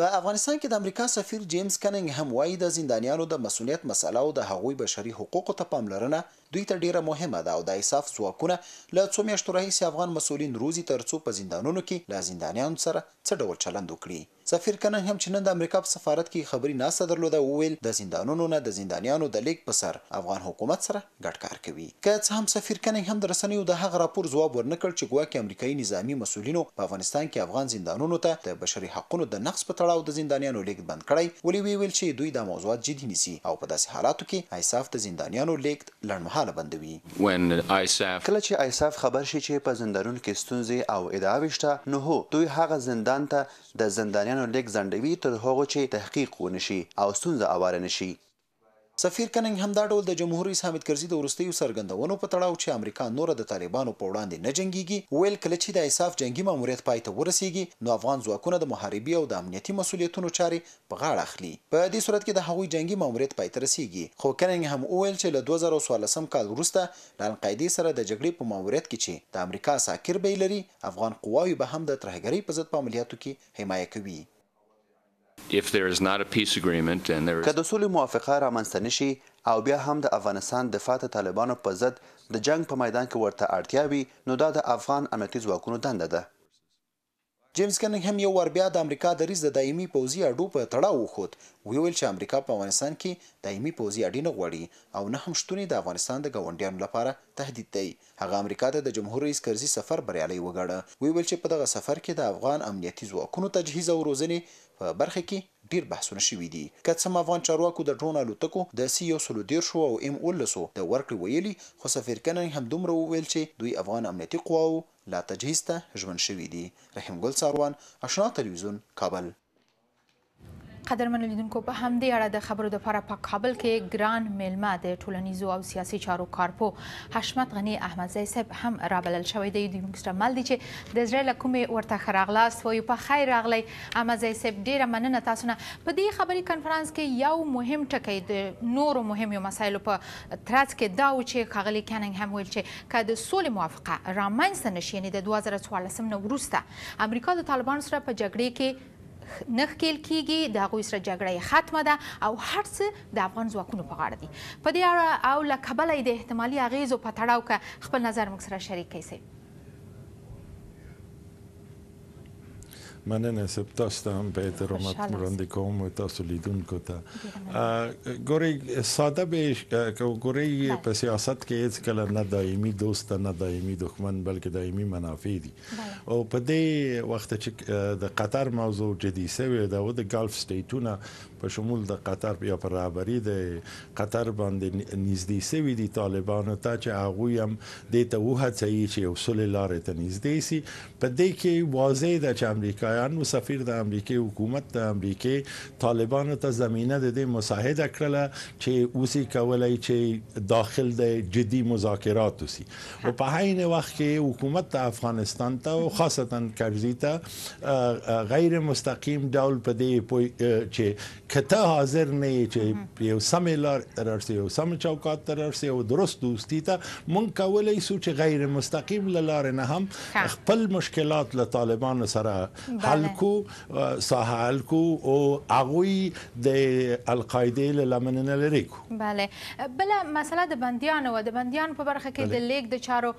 په افغانستان کې د امریکا سفیر جیمز کننګ هم وایي د زندانیانو د مسولیت مسله او د هغوی بشري حقوقو ته پاملرنه دوی ته ډیره مهمه ده او د اساف ځواکونه له څو میاشتو راهیسې افغان مسولین روزي ترڅو په زندانونو کې له زندانیانو سره څه ډول چلند وکړي سفیر کنن هم چې نن د امریکا په سفارت کې خبري ناسه درلوده وویل د زندانونو نه د زندانیانو د لیک په سر افغان حکومت سره ګډ کار کوي که څه هم سفیر کنن هم د رسنیو د هغه راپور ځواب ورنکړ چې ګواکې امریکایي نظامی مسولینو په افغانستان کې افغان زندانونو ته د بشري حقوقو د نقص په تړاو د زندانیانو لیک بند کړی ولی ویل چې دوی دا موضوعات جدي نیسي او په داسې حالاتو کې ایساف د زندانیانو لیک لړم لنډمهاله بندوي کله چې ایساف خبر شي چې په زندانونو کې ستونزې او ادعاوې شته نو هو دوی هغه زندان ته د زندانیانو لیک ځنډوي تر هغه چې تحقیق ونشي او ستونزه اواره نشي سفیر کننګ همدا ډول د جمهور رئیس حامد کرزي د ورستیو سرګندونو په تړاو چې امریکا نور د طالبانو په وړاندې نه جنګيږي ویل کله چې د انصاف جنگي ماموریت پای ته ورسیږي نو افغان ځواکونه د محاربي او د امنیتي مسولیتونو چارې په غاړه اخلي په دې صورت کې د هغوی جنگي ماموریت پای ته رسیږي خو کننګ هم وویل چې له 2014 کال وروسته د القاعده سره د جګړې په ماموریت کې چې د امریکا ساکر بیلري افغان قواوی به هم د ترهګرۍ په ضد په عملیاتو کې حمایه کوي که د سولې موافقه رامنځته نشي او بیا هم د افغانستان دفاع ته طالبانو په ضد د جنگ په میدان کې ورته اړتیا وي نو دا د افغان امنیتي ځواکونو دنده ده جیمز کننګ هم یو ور بیا د امریکا د ریس د دایمي پوزي اډو په تړاو وخوت وی ویل چې امریکا په افغانستان کې دایمي پوزي اډې نه غوړي او نه هم شتونی د افغانستان د ګاونډیانو لپاره تهدید دی هغه امریکا ته د جمهور رئیس کرزي سفر بریالي وګاړه وی ویل چې په دغه سفر کې د افغان امنیتي ځواکونو تجهیز او روزنې په برخه کې ډیر بحثونه شوي دي که څه افغان چارواکو د ډرون الوتکو د سی یو سلو دیرشو او ام اوولسو د ورکړې ویلي خو سفیر کنن همدومره وویل چې دوی افغان امنیتي قواو لا تجهیز ته ژمن شوي دي رحیم ګل څاروان اشنا تلویزیون کابل قدرمنو لیدونکو په همدې اړه د خبرو د لپاره په کابل کې ګران میلمه د ټولنیزو او سیاسي چارو کارپو حشمت غنی احمدزی صاحب هم رابلل شوی دی دوی موږ سره مل دي چې د زړه له کومې ورته ښه راغلاست وایو په خیر راغلی احمدزی صاحب ډیره مننه تاسو نه په دې خبري کنفرانس کې یو مهم ټکی د نورو مهمو مسایلو په ترڅ کې دا و چې ښاغلي کیننګ هم ویل چې که د سولې موافقه رامنځته نشي یعنې د 2014 نه وروسته امریکا د طالبانو سره په جګړې کې نه ښکیل کیږي د هغوی سره جګړه ختمه ده او هر څه د افغان ځواکونو په غاړه دي په دې اړه او له کبله د احتمالي اغیزو په تړاو کې خپل نظر موږ سره شریک کړئ Мене септашта Петером атмурандиком та солидункота. Гори сада به گوری په سیاست کې هیڅ کله نه دایمي دوست نه دایمي دښمن بلکې دایمي منافع دي او په دې وخت چې د قطر موضوع جدي سوی دا د ګلف سټیټونه په شمول د قطر یا پر رهبری د قطر باندې نږدې سوی دي طالبانو ته چې هغه هم د ته وه چې یو سولې لارې ته نږدې سي په دې کې واضح ده چې امریکا شایان مسافر د امریکای حکومت د امریکای طالبانو ته زمينه د دې مساعده کړله چې اوسې کولای چې داخل د جدي مذاکرات وسی او په عین وخت کې حکومت د افغانستان ته او خاصتا کرزي ته غیر مستقیم ډول په دې چې کته حاضر نه چې یو سمیلار تررسي او سم چوکات تررسي او درست دوستی ته مونږ کولای سو چې غیر مستقیم لاره نه هم خپل مشکلات له طالبان سره خلکو ساحلکو او اغوی د القاعده له لمن نه لري کو bale بل مسله د بنديانو او د بنديانو په برخه کې د لیک د چارو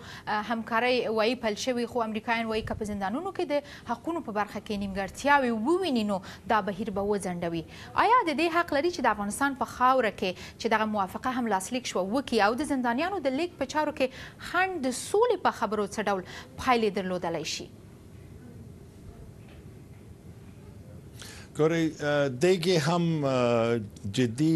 همکاري وای پلشوي خو امریکایان وای کپ زندانونو کې د حقونو په برخه کې نیمګړتیاوي وویني نو دا بهیر به وځندوي آیا د دې حق لري چې د افغانستان په خاوره کې چې دغه موافقه هم لاسلیک شو وکي او د زندانیانو د لیک په چارو کې خند سولې په خبرو څه ډول پایلې درلودلای شي ګوري دغه هم جدي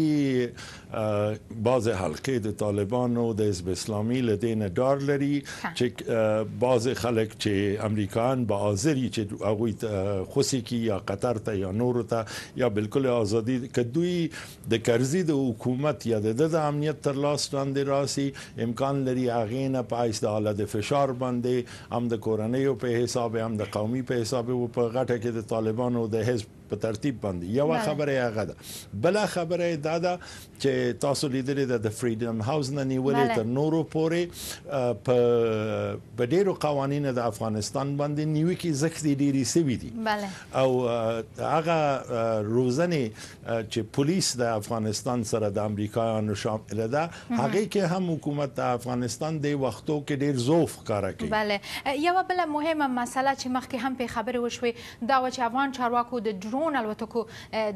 بعض حلقې د طالبانو د حزب اسلامي لدینه دار لري چې بعض خلک چې امریکایان به ازري چې هغه خوسي کی یا قطر ته یا نور ته یا بالکل ازادي کدوی د کرزي د حکومت یا د د امنیت تر لاس لاندې راسي امکان لري هغه نه پایس د حالت فشار باندې هم د کورنۍ په حساب هم د قومي په حساب او په غټه کې د طالبانو د حزب په ترتیب باندې یو خبره هغه ده بل خبره دا ده چې تاسو لیدلې ده د فریډم هاوس نه نیولې تر نورو پورې په بدیرو قوانین د افغانستان باندې نیوي کې زخت ډيري سوي دي او هغه روزنه چې پولیس د افغانستان سره د امریکایانو شامل ده هغه کې هم حکومت د افغانستان د وختو کې ډیر زوف کار کوي بله یو بل مهمه مسله چې مخکې هم په خبرو شوې دا و چې افغان چارواکو د درون ډرون الوتکو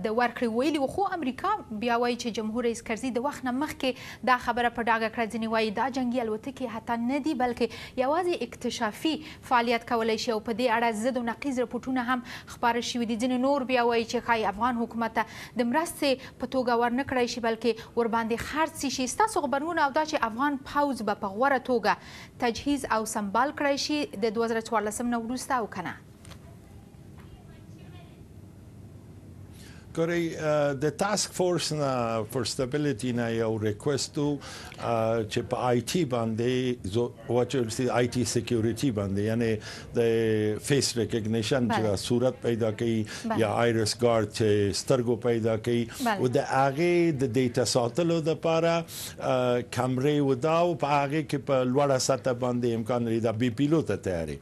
د ورکړې ویلي و خو امریکا بیا وایي چې جمهور رئیس کرزي د وخت نه مخکې دا خبره په ډاګه کړه ځینې وایي دا جنگي الوتکې حتی نه دي بلکې یوازې اکتشافي فعالیت کولی شي او په دې اړه ضد او نقیز رپورټونه هم خپاره شوي دي ځینې نور بیا وایي چې ښایي افغان حکومت ته د مرستې په توګه ورنکړی شي بلکې ورباندې خرڅ شي ستاسو خبرونه او دا چې افغان پوځ به په غوره توګه تجهیز او سمبال کړی شي د 2014 نه وروسته او کنه Torej, د ټاسک فورس نه فور سټیبিলিټي نه یو ریکوست چې په آی ټي باندې واټر سي آی ټي سکیورټي باندې یعنی د فیس ریکګنیشن چې صورت پیدا کوي یا آیرس ګارد چې سترګو پیدا کوي او د هغه د ډیټا ساتلو لپاره کیمرې وداو په هغه کې په لوړه سطح باندې امکان لري دا بي پیلوټ ته تیاری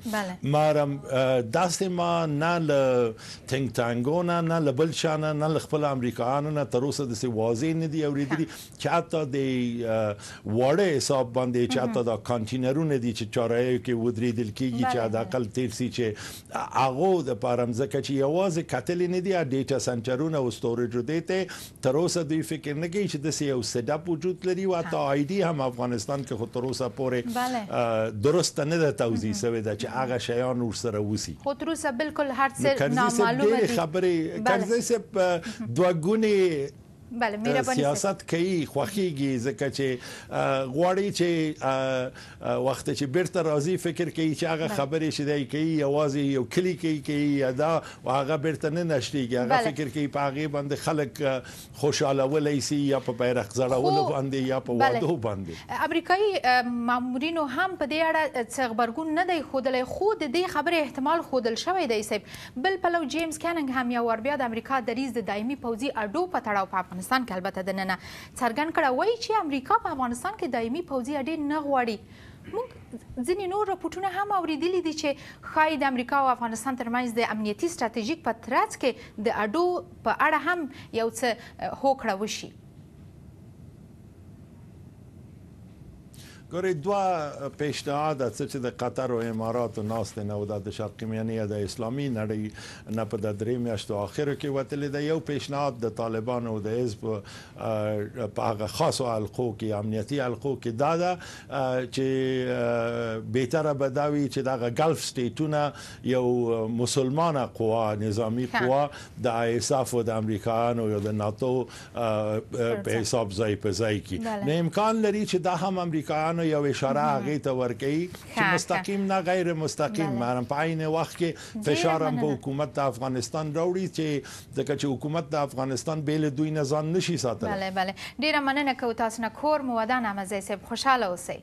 مرم داسې ما نه ل ټینګ ټانګونه نه ل بل شانه نن خپل امریکایانو نه تر اوسه د واضح نه دی اوریدلی چې حتی د وړه حساب باندې چې حتی د کانټینرونه دي چې چارې کې ودریدل کیږي چې حداقل تیر سي چې هغه د پارمزکه چې یوازې کتل نه دی ډیټا سنټرونه او سټوریج ودیته تر اوسه دوی فکر نه کوي چې د سی او سډاپ وجود لري او حتی آیډي هم افغانستان کې خو تر اوسه پورې درست نه ده توضیح شوی دا چې هغه شیان ور سره وسی خو تر اوسه بالکل هر څه نامعلومه دي خبره کنځي سه دوه ګونی بله مهرباني سیاست کوي خوخيږي ځکه چې غواړي چې وخت چې بیرته راځي فکر کوي چې هغه خبرې شیدای کوي اواز یو کلی کوي کوي ادا هغه بیرته نه نشټيږي هغه فکر کوي په هغه باندې خلک خوشاله ولې سي یا په بیرغ زړولو باندې یا په وادو باندې امریکایي مامورینو هم په دې اړه څه خبرګون نه دی خودلې خو د دې خبرې احتمال خودل شوی دی سیب بل پلو جیمز کاننګ هم یو ور بیا د امریکا د ریز د دایمي پوزي اډو په تړاو په افغانستان افغانستان کې البته د نننه څرګند کړه وایي چې امریکا په افغانستان کې دایمي پوځي اډې نه غواړي موږ ځینې نور راپورټونه هم اوریدلي دي چې ښایي د امریکا او افغانستان ترمنځ د امنیتي ستراتیژیک په ترڅ کې د اډو په اړه هم یو څه هوکړه وشي ګورې دوا پیشنهاد څه چې د قطر او اماراتو ناست نه او د شرق میانه د اسلامي نړۍ نه په درې میاشتو اخرو کې وتل د یو پیشنهاد د طالبانو او د حزب په هغه خاصو حلقو کې امنیتي حلقو کې دا ده چې بهتره بداوي چې دغه ګلف سټیټونه یو مسلمانه قوا نظامی قوا د ایساف او د امریکایانو او د ناتو په حساب ځای په ځای کې نه امکان لري چې دا هم امریکایانو طالبانو یو اشاره هغه ته ورکړي چې مستقیم نه غیر مستقیم مرم په عین وخت کې فشار هم په حکومت د افغانستان راوړي چې دغه چې حکومت د افغانستان بیل دوی نه ځان نشي ساتل بله بله ډیره مننه کوم تاسو نه کور مو ودان امزه صاحب خوشاله اوسئ